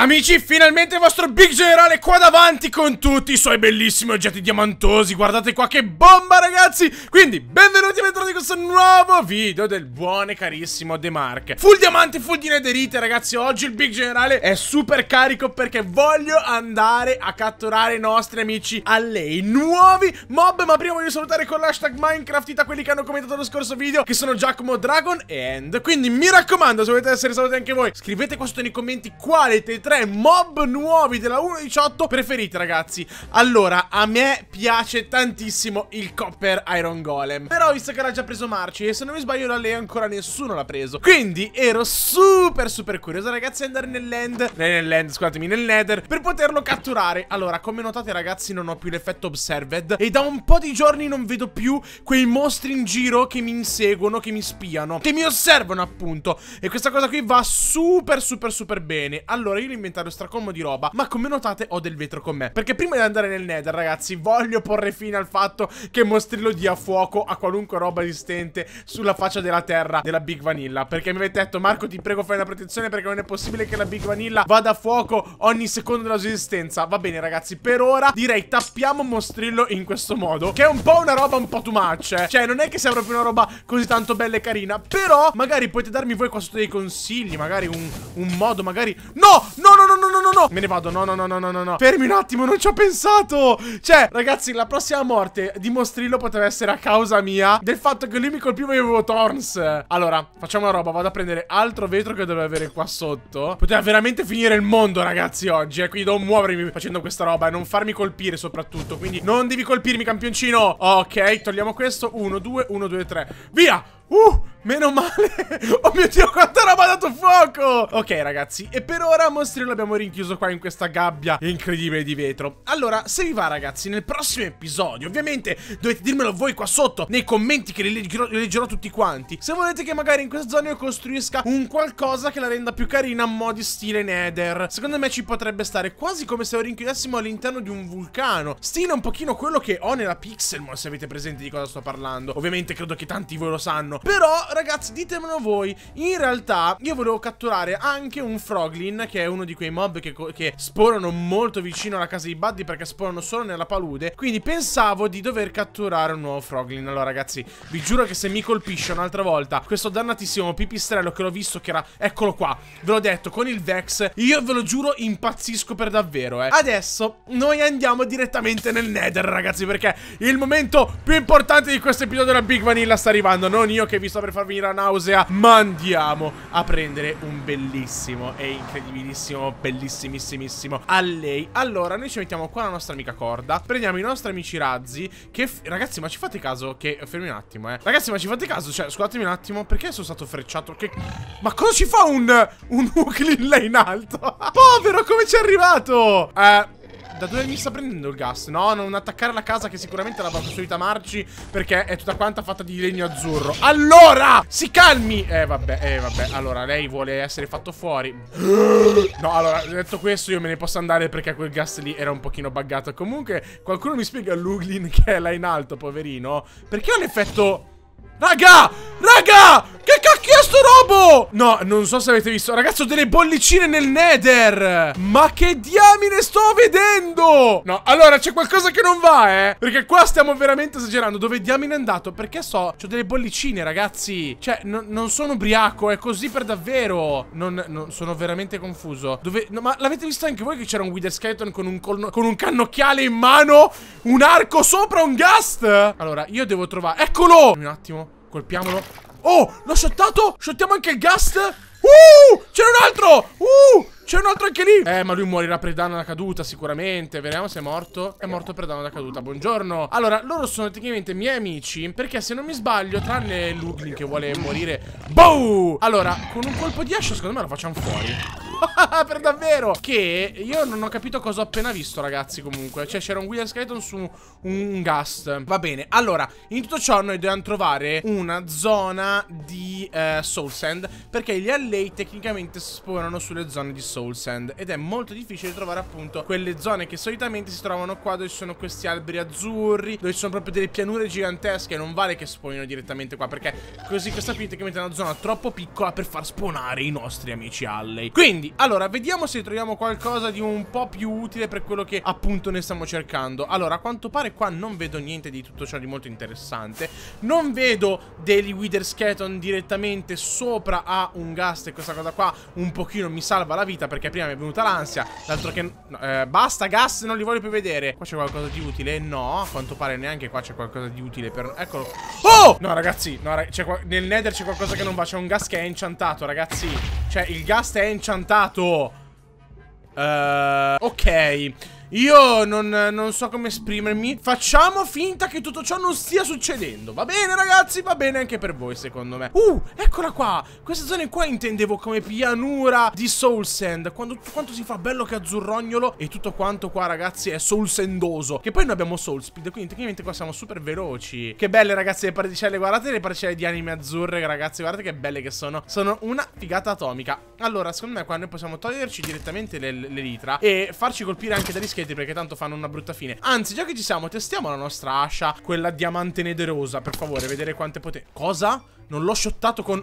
Amici, finalmente il vostro Big Generale qua davanti con tutti i suoi bellissimi oggetti diamantosi Guardate qua che bomba ragazzi Quindi, benvenuti e bentornati in questo nuovo video del buone carissimo De Mark Full diamanti, full di nederite ragazzi Oggi il Big Generale è super carico perché voglio andare a catturare i nostri amici a lei Nuovi mob, ma prima voglio salutare con l'hashtag Minecraft da quelli che hanno commentato lo scorso video Che sono Giacomo Dragon e End Quindi mi raccomando, se volete essere salutati anche voi Scrivete qua sotto nei commenti quale tetra tre mob nuovi della 1.18 preferiti ragazzi Allora, a me piace tantissimo il Copper Iron Golem Però visto che l'ha già preso Marci e se non mi sbaglio da lei ancora nessuno l'ha preso Quindi ero super super curioso ragazzi andare nel land eh, Nel land, scusatemi, nel nether Per poterlo catturare Allora, come notate ragazzi non ho più l'effetto observed E da un po' di giorni non vedo più quei mostri in giro che mi inseguono, che mi spiano Che mi osservano appunto E questa cosa qui va super super super bene Allora io li inventario stracombo di roba Ma come notate ho del vetro con me Perché prima di andare nel nether ragazzi voglio porre fine al fatto che Mostrillo dia fuoco a qualunque roba esistente sulla faccia della terra della Big Vanilla Perché mi avete detto Marco ti prego fai una protezione perché non è possibile che la Big Vanilla vada a fuoco ogni secondo della sua esistenza Va bene ragazzi per ora direi tappiamo Mostrillo in questo modo Che è un po' una roba un po' too much eh. Cioè non è che sia proprio una roba così tanto bella e carina Però magari potete darmi voi qua sotto dei consigli Magari un, un modo magari No no no, no, no, no, no, no, no. Me ne vado, no, no, no, no, no, no, Fermi un attimo, non ci ho pensato. Cioè, ragazzi, la prossima morte di Mostrillo poteva essere a causa mia del fatto che lui mi colpiva e io avevo Thorns. Allora, facciamo una roba, vado a prendere altro vetro che dovevo avere qua sotto. Poteva veramente finire il mondo, ragazzi, oggi. E eh? quindi devo muovermi facendo questa roba e non farmi colpire soprattutto. Quindi non devi colpirmi, campioncino. Ok, togliamo questo. Uno, due, uno, due, tre. Via! Uh, meno male Oh mio Dio, quanta roba ha dato fuoco Ok ragazzi, e per ora Monstri l'abbiamo rinchiuso qua in questa gabbia incredibile di vetro Allora, se vi va ragazzi, nel prossimo episodio Ovviamente dovete dirmelo voi qua sotto nei commenti che li leggerò, li leggerò tutti quanti Se volete che magari in questa zona io costruisca un qualcosa che la renda più carina a mo' di stile nether Secondo me ci potrebbe stare quasi come se lo rinchiudessimo all'interno di un vulcano Stile un pochino quello che ho nella Pixelmon se avete presente di cosa sto parlando Ovviamente credo che tanti voi lo sanno però ragazzi ditemelo voi In realtà io volevo catturare anche un Froglin Che è uno di quei mob che, che sporano molto vicino alla casa di Buddy Perché sporano solo nella palude Quindi pensavo di dover catturare un nuovo Froglin Allora ragazzi vi giuro che se mi colpisce un'altra volta Questo dannatissimo pipistrello che l'ho visto che era Eccolo qua Ve l'ho detto con il Vex Io ve lo giuro impazzisco per davvero eh Adesso noi andiamo direttamente nel Nether ragazzi Perché il momento più importante di questo episodio della Big Vanilla sta arrivando Non io che vi sta per far venire la nausea, ma andiamo a prendere un bellissimo e incredibilissimo, bellissimissimissimo a lei. Allora, noi ci mettiamo qua la nostra amica corda, prendiamo i nostri amici razzi, che... Ragazzi, ma ci fate caso che... Fermi un attimo, eh. Ragazzi, ma ci fate caso? Cioè, scusatemi un attimo, perché sono stato frecciato? Che... Ma cosa ci fa un... un Uklin là in alto? Povero, come ci è arrivato? Eh... Da dove mi sta prendendo il gas? No, non attaccare la casa che sicuramente è la costruita Marci Perché è tutta quanta fatta di legno azzurro Allora, si calmi Eh vabbè, eh vabbè Allora, lei vuole essere fatto fuori No, allora, detto questo io me ne posso andare Perché quel gas lì era un pochino buggato Comunque, qualcuno mi spiega Luglin che è là in alto, poverino Perché ha un effetto... Raga! Raga! cacchio è sto robo? No, non so se avete visto Ragazzo, delle bollicine nel nether Ma che diamine sto vedendo? No, allora c'è qualcosa che non va, eh Perché qua stiamo veramente esagerando Dove diamine è andato? Perché so, c'ho delle bollicine, ragazzi Cioè, non sono ubriaco, è così per davvero Non, no, sono veramente confuso Dove, no, ma l'avete visto anche voi che c'era un Wither Skeleton con un, con un cannocchiale in mano Un arco sopra un ghast Allora, io devo trovare Eccolo! Un attimo, colpiamolo Oh, l'ho shottato? Shottiamo anche il gas? Uh, c'è un altro! Uh, c'è un altro anche lì! Eh, ma lui morirà per danno da caduta, sicuramente. Vediamo se è morto. È morto per danno da caduta. Buongiorno. Allora, loro sono tecnicamente miei amici. Perché se non mi sbaglio, tranne Luglin che vuole morire. Boh! Allora, con un colpo di ascia, secondo me lo facciamo fuori. per davvero Che io non ho capito cosa ho appena visto ragazzi comunque Cioè c'era un William Skeleton su un, un Gust Va bene Allora in tutto ciò noi dobbiamo trovare una zona di eh, Soul Sand Perché gli LA tecnicamente spawnano sulle zone di Soul Sand Ed è molto difficile trovare appunto quelle zone che solitamente si trovano qua Dove ci sono questi alberi azzurri Dove ci sono proprio delle pianure gigantesche Non vale che spawnino direttamente qua Perché così questa qui tecnicamente è una zona troppo piccola per far spawnare i nostri amici Alley Quindi allora, vediamo se troviamo qualcosa di un po' più utile per quello che appunto ne stiamo cercando Allora, a quanto pare qua non vedo niente di tutto ciò di molto interessante Non vedo degli Wither Skeleton direttamente sopra a un ghast E questa cosa qua un pochino mi salva la vita perché prima mi è venuta l'ansia D'altro che... No, eh, basta gas, non li voglio più vedere Qua c'è qualcosa di utile? No, a quanto pare neanche qua c'è qualcosa di utile per... Eccolo Oh! No, ragazzi, no, ragazzi nel nether c'è qualcosa che non va C'è un gas che è enchantato, ragazzi cioè, il gas è enchantato. Uh, eh, ok. Io non, non, so come esprimermi. Facciamo finta che tutto ciò non stia succedendo. Va bene, ragazzi? Va bene anche per voi, secondo me. Uh, eccola qua. Questa zona qua intendevo come pianura di Soul Sand. Quando tutto quanto si fa bello che azzurrognolo e tutto quanto qua, ragazzi, è Soul Sandoso. Che poi noi abbiamo Soul Speed, quindi tecnicamente qua siamo super veloci. Che belle, ragazzi, le particelle. Guardate le particelle di anime azzurre, ragazzi. Guardate che belle che sono. Sono una figata atomica. Allora, secondo me qua noi possiamo toglierci direttamente l'elitra e farci colpire anche da scherzi scacchetti perché tanto fanno una brutta fine. Anzi, già che ci siamo, testiamo la nostra ascia, quella diamante nederosa, per favore, vedere quante potenze. Cosa? Non l'ho shottato con...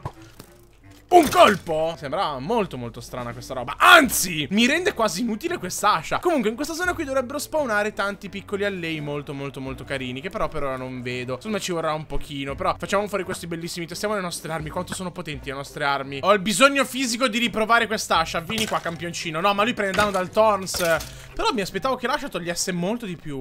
Un colpo? Sembra molto molto strana questa roba Anzi, mi rende quasi inutile quest'ascia Comunque in questa zona qui dovrebbero spawnare tanti piccoli allei molto molto molto carini Che però per ora non vedo Insomma ci vorrà un pochino Però facciamo fuori questi bellissimi Testiamo le nostre armi Quanto sono potenti le nostre armi Ho il bisogno fisico di riprovare quest'ascia Vieni qua campioncino No ma lui prende danno dal Thorns Però mi aspettavo che l'ascia togliesse molto di più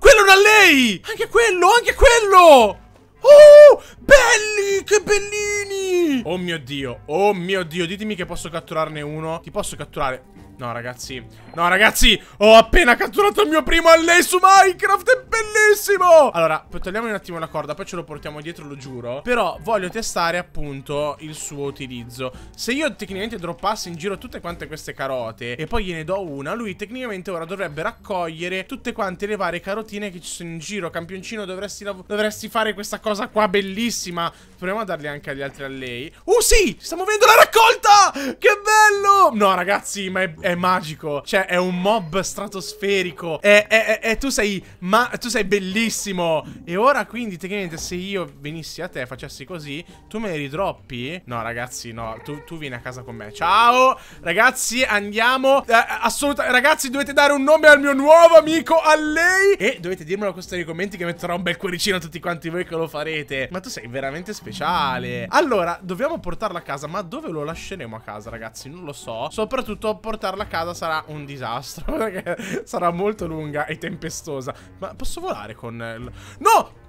Quello è un allei Anche quello, anche quello Oh Oh, belli, che bellini Oh mio dio, oh mio dio Ditemi che posso catturarne uno Ti posso catturare No, ragazzi. No, ragazzi, ho appena catturato il mio primo alle su Minecraft. È bellissimo. Allora, togliamo un attimo la corda, poi ce lo portiamo dietro, lo giuro. Però voglio testare, appunto, il suo utilizzo. Se io tecnicamente droppassi in giro tutte quante queste carote e poi gliene do una, lui tecnicamente ora dovrebbe raccogliere tutte quante le varie carotine che ci sono in giro. Campioncino, dovresti, dovresti fare questa cosa qua bellissima. Proviamo a darle anche agli altri allei. Oh, uh, sì! Sta muovendo la raccolta! Che bello! No, ragazzi, ma è è magico. Cioè, è un mob stratosferico. E, e, e, tu sei. Ma tu sei bellissimo. E ora, quindi, tecnicamente, se io venissi a te e facessi così, tu me ne ridroppi? No, ragazzi, no. Tu, tu, vieni a casa con me. Ciao, ragazzi, andiamo. Eh, assolutamente. Ragazzi, dovete dare un nome al mio nuovo amico, a lei. E dovete dirmelo questo nei commenti che metterò un bel cuoricino a tutti quanti voi che lo farete. Ma tu sei veramente speciale. Allora, dobbiamo portarla a casa. Ma dove lo lasceremo a casa, ragazzi? Non lo so. Soprattutto portarla portarla a casa sarà un disastro. Perché sarà molto lunga e tempestosa. Ma posso volare con... Il... No!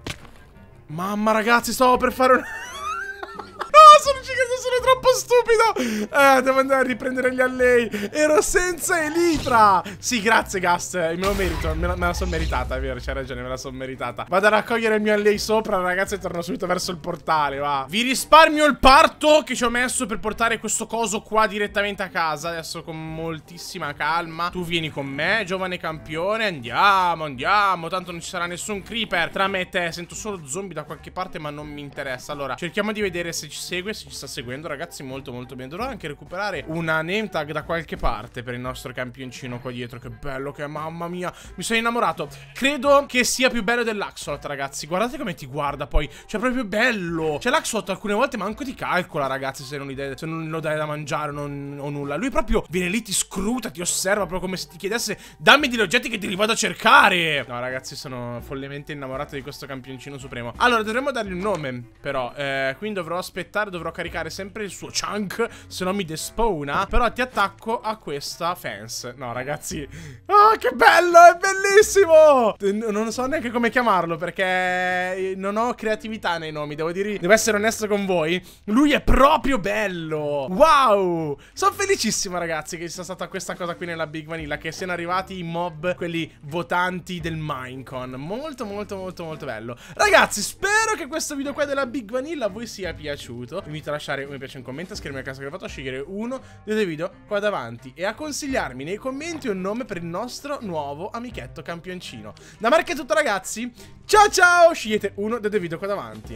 Mamma ragazzi, stavo per fare un... no, sono gigante! troppo stupido eh, Devo andare a riprendere gli allei Ero senza Elitra Sì, grazie Gast, eh, Me lo merito Me la, me la sono meritata, è vero, c'hai ragione Me la sono meritata Vado a raccogliere il mio allei sopra Ragazzi, e torno subito verso il portale, va Vi risparmio il parto che ci ho messo Per portare questo coso qua direttamente a casa Adesso con moltissima calma Tu vieni con me, giovane campione Andiamo, andiamo Tanto non ci sarà nessun creeper Tra me e te Sento solo zombie da qualche parte ma non mi interessa Allora, cerchiamo di vedere se ci segue Se ci sta seguendo vedo ragazzi molto molto bene Dovrò anche recuperare una name tag da qualche parte per il nostro campioncino qua dietro Che bello che è, mamma mia Mi sono innamorato Credo che sia più bello dell'Axolot ragazzi Guardate come ti guarda poi Cioè proprio bello Cioè l'Axolot alcune volte manco ti calcola ragazzi Se non, se non lo dai da mangiare o nulla Lui proprio viene lì ti scruta Ti osserva proprio come se ti chiedesse Dammi degli oggetti che ti li vado a cercare No ragazzi sono follemente innamorato di questo campioncino supremo Allora dovremmo dargli un nome però eh, Quindi dovrò aspettare Dovrò caricare sempre sempre il suo chunk, se no mi despawna. Però ti attacco a questa fence. No, ragazzi. Ah, che bello! È bellissimo! Non so neanche come chiamarlo perché eh, non ho creatività nei nomi, devo dire. Devo essere onesto con voi. Lui è proprio bello! Wow! Sono felicissimo, ragazzi, che ci sia stata questa cosa qui nella Big Vanilla. Che siano arrivati i mob, quelli votanti del Minecon. Molto, molto, molto, molto bello. Ragazzi, spero che questo video qua della Big Vanilla a voi sia piaciuto. Vi invito a lasciare un mi piace un commento, scrivermi a casa gravato, a scegliere uno dei due video qua davanti e a consigliarmi nei commenti un nome per il nostro nuovo amichetto campioncino. Da Marca è tutto ragazzi, ciao ciao, scegliete uno dei due video qua davanti.